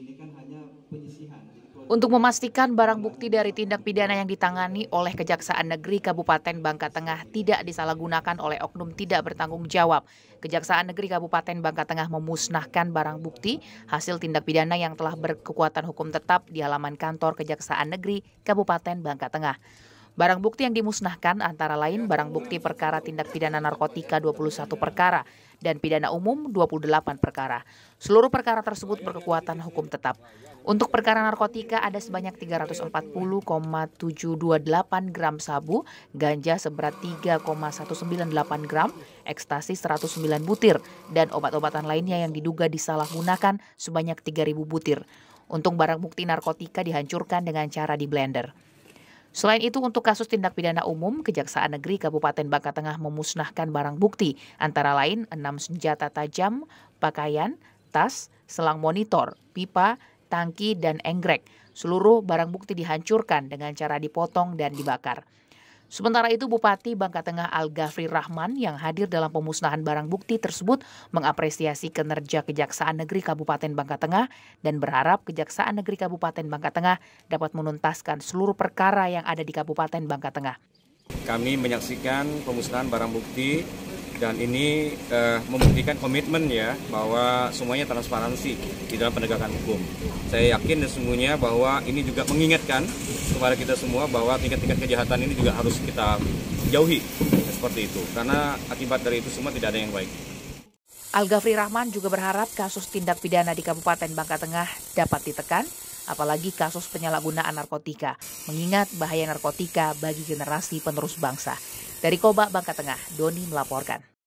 Kan Untuk memastikan barang bukti dari tindak pidana yang ditangani oleh Kejaksaan Negeri Kabupaten Bangka Tengah tidak disalahgunakan oleh oknum tidak bertanggung jawab, Kejaksaan Negeri Kabupaten Bangka Tengah memusnahkan barang bukti hasil tindak pidana yang telah berkekuatan hukum tetap di halaman kantor Kejaksaan Negeri Kabupaten Bangka Tengah. Barang bukti yang dimusnahkan antara lain barang bukti perkara tindak pidana narkotika 21 perkara dan pidana umum 28 perkara. Seluruh perkara tersebut berkekuatan hukum tetap. Untuk perkara narkotika ada sebanyak 340,728 gram sabu, ganja seberat 3,198 gram, ekstasi 109 butir, dan obat-obatan lainnya yang diduga disalahgunakan sebanyak 3.000 butir. Untuk barang bukti narkotika dihancurkan dengan cara di blender. Selain itu, untuk kasus tindak pidana umum, Kejaksaan Negeri Kabupaten Bangka Tengah memusnahkan barang bukti, antara lain enam senjata tajam, pakaian, tas, selang monitor, pipa, tangki, dan engrek. Seluruh barang bukti dihancurkan dengan cara dipotong dan dibakar. Sementara itu Bupati Bangka Tengah Al-Ghafri Rahman yang hadir dalam pemusnahan barang bukti tersebut mengapresiasi kinerja Kejaksaan Negeri Kabupaten Bangka Tengah dan berharap Kejaksaan Negeri Kabupaten Bangka Tengah dapat menuntaskan seluruh perkara yang ada di Kabupaten Bangka Tengah. Kami menyaksikan pemusnahan barang bukti dan ini uh, membuktikan komitmen ya bahwa semuanya transparansi di dalam penegakan hukum. Saya yakin sesungguhnya bahwa ini juga mengingatkan kepada kita semua bahwa tingkat-tingkat kejahatan ini juga harus kita jauhi seperti itu karena akibat dari itu semua tidak ada yang baik. Al-Ghafri Rahman juga berharap kasus tindak pidana di Kabupaten Bangka Tengah dapat ditekan, apalagi kasus penyalahgunaan narkotika, mengingat bahaya narkotika bagi generasi penerus bangsa. Dari Koba, Bangka Tengah, Doni melaporkan.